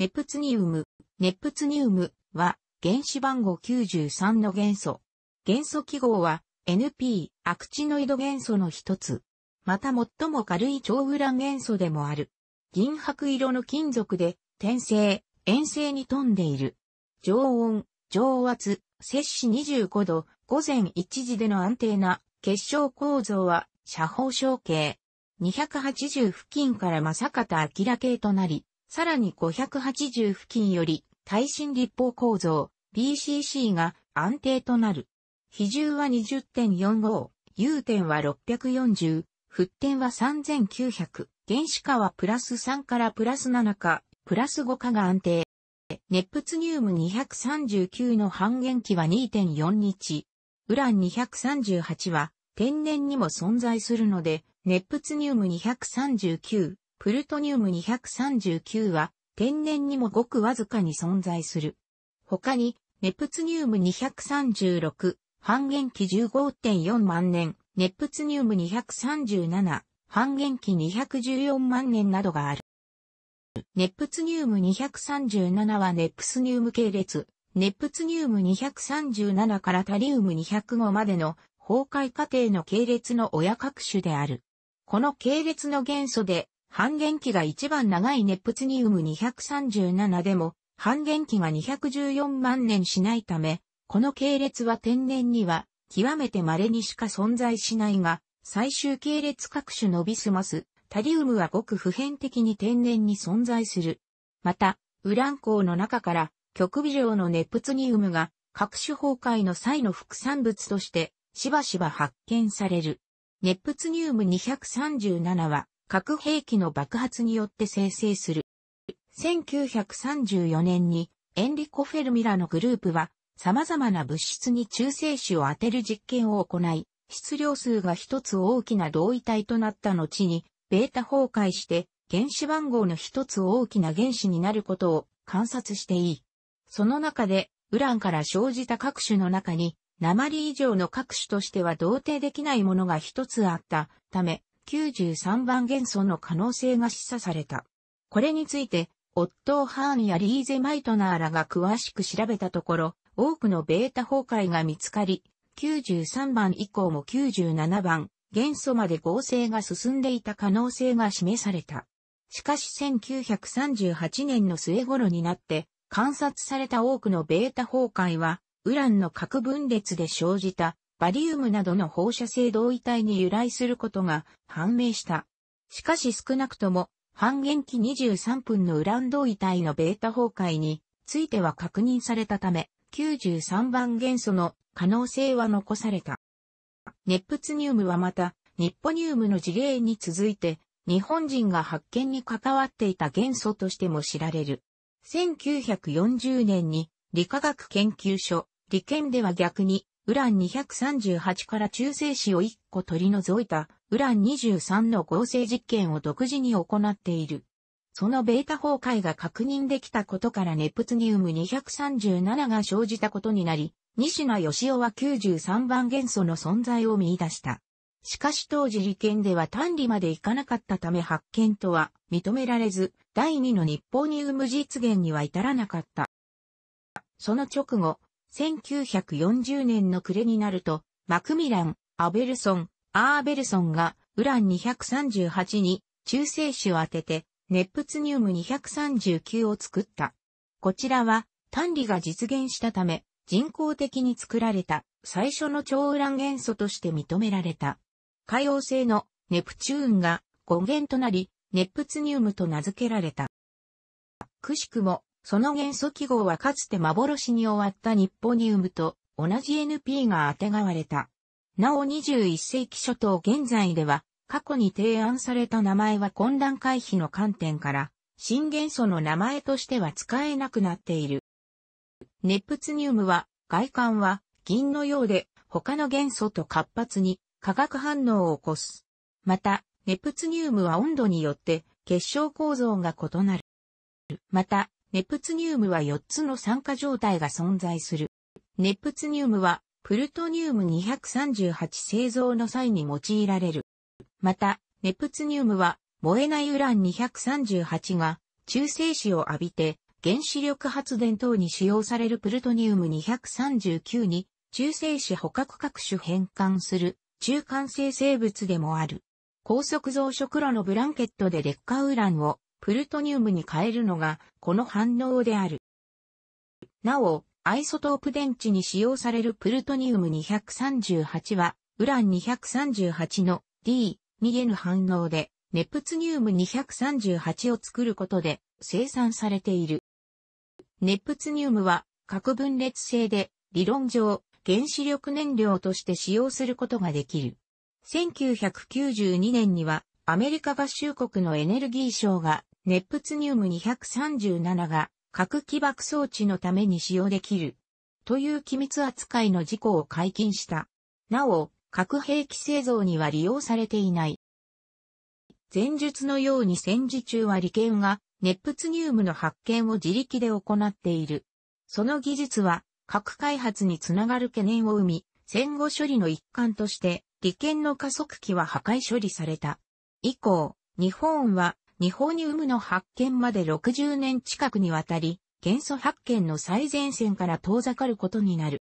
ネプツニウム、ネプツニウムは原子番号93の元素。元素記号は NP、アクチノイド元素の一つ。また最も軽い超ウラン元素でもある。銀白色の金属で、転生、遠征に富んでいる。常温、常圧、摂氏25度、午前1時での安定な結晶構造は、斜方小径。280付近から正方明系となり、さらに580付近より耐震立方構造 BCC が安定となる。比重は20.45、融点は640、沸点は3900、原子化はプラス3からプラス7か、プラス5かが安定。熱プツニウム239の半減期は2.4日。ウラン238は天然にも存在するので、熱プツニウム239、プルトニウム239は天然にもごくわずかに存在する。他に、ネプツニウム236、半減期15.4万年、ネプツニウム237、半減期214万年などがある。ネプツニウム237はネプスニウム系列、ネプツニウム237からタリウム205までの崩壊過程の系列の親各種である。この系列の元素で半減期が一番長いネプツニウム237でも、半減期が214万年しないため、この系列は天然には極めて稀にしか存在しないが、最終系列各種のビスマス、タリウムはごく普遍的に天然に存在する。また、ウラン鉱の中から極微量のネプツニウムが各種崩壊の際の副産物としてしばしば発見される。ネプツニウム237は核兵器の爆発によって生成する。1934年にエンリコ・フェルミラのグループは様々な物質に中性子を当てる実験を行い、質量数が一つ大きな同位体となった後に、ベータ崩壊して原子番号の一つ大きな原子になることを観察していい。その中で、ウランから生じた各種の中に、鉛以上の各種としては同定できないものが一つあったため、93番元素の可能性が示唆された。これについて、オットー・ハーンやリーゼ・マイトナーらが詳しく調べたところ、多くのベータ崩壊が見つかり、93番以降も97番、元素まで合成が進んでいた可能性が示された。しかし1938年の末頃になって、観察された多くのベータ崩壊は、ウランの核分裂で生じたバリウムなどの放射性同位体に由来することが判明した。しかし少なくとも、半減期23分のウラン同位体のベータ崩壊については確認されたため、93番元素の可能性は残された。ネプツニウムはまた、ニッポニウムの事例に続いて、日本人が発見に関わっていた元素としても知られる。1940年に理化学研究所、理研では逆にウラン238から中性子を1個取り除いた、ウラン23の合成実験を独自に行っている。そのベータ崩壊が確認できたことからネプツニウム237が生じたことになり、西名義夫は93番元素の存在を見出した。しかし当時利権では単理までいかなかったため発見とは認められず、第2の日本ニウム実現には至らなかった。その直後、1940年の暮れになると、マクミラン、アベルソン、アーベルソンが、ウラン238に中性子を当てて、ネプツニウム239を作った。こちらは、単理が実現したため、人工的に作られた最初の超ウラン元素として認められた。海洋性のネプチューンが語源となり、ネプツニウムと名付けられた。くしくも、その元素記号はかつて幻に終わったニッポニウムと同じ NP が当てがわれた。なお21世紀初頭現在では過去に提案された名前は混乱回避の観点から新元素の名前としては使えなくなっている。ネプツニウムは外観は銀のようで他の元素と活発に化学反応を起こす。また、ネプツニウムは温度によって結晶構造が異なる。また、ネプツニウムは4つの酸化状態が存在する。ネプツニウムは、プルトニウム238製造の際に用いられる。また、ネプツニウムは、燃えないウラン238が、中性子を浴びて、原子力発電等に使用されるプルトニウム239に、中性子捕獲各種変換する、中間性生物でもある。高速増殖炉のブランケットで劣化ウランをプルトニウムに変えるのが、この反応である。なお、アイソトープ電池に使用されるプルトニウム238は、ウラン238の D2N 反応で、ネプツニウム238を作ることで生産されている。ネプツニウムは核分裂性で理論上原子力燃料として使用することができる。1992年にはアメリカ合衆国のエネルギー省が熱プニウム237が核起爆装置のために使用できる。という機密扱いの事項を解禁した。なお、核兵器製造には利用されていない。前述のように戦時中は利権が熱プニウムの発見を自力で行っている。その技術は核開発につながる懸念を生み、戦後処理の一環として、利権の加速器は破壊処理された。以降、日本はニホニウムの発見まで60年近くにわたり、元素発見の最前線から遠ざかることになる。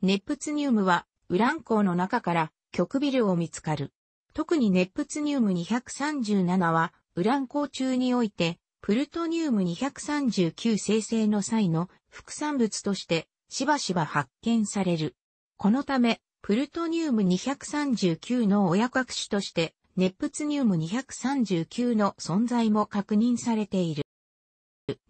ネプツニウムは、ウラン鉱の中から極微量を見つかる。特にネプツニウム237は、ウラン鉱中において、プルトニウム239生成の際の副産物としてしばしば発見される。このため、プルトニウム239の親隠しとしてネプツニウム239の存在も確認されている。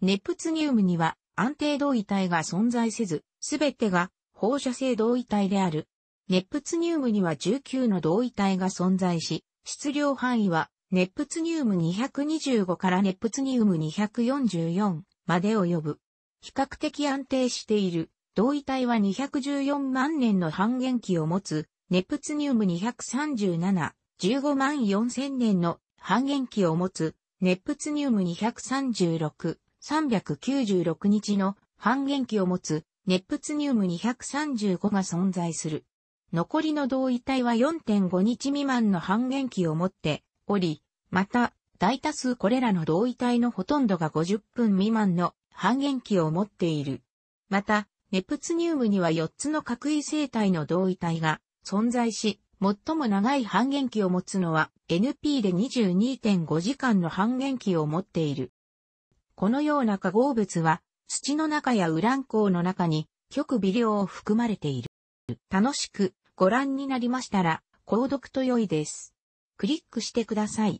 ネプツニウムには安定同位体が存在せず、すべてが放射性同位体である。ネプツニウムには19の同位体が存在し、質量範囲はネプツニウム225からネプツニウム244まで及ぶ。比較的安定している。同位体は214万年の半減期を持つ、ネプツニウム237、15万4000年の半減期を持つ、ネプツニウム236、396日の半減期を持つ、ネプツニウム235が存在する。残りの同位体は4.5日未満の半減期を持っており、また、大多数これらの同位体のほとんどが50分未満の半減期を持っている。また、ネプツニウムには4つの核異性体の同位体が存在し、最も長い半減期を持つのは NP で22.5時間の半減期を持っている。このような化合物は土の中やウラン鉱の中に極微量を含まれている。楽しくご覧になりましたら購読と良いです。クリックしてください。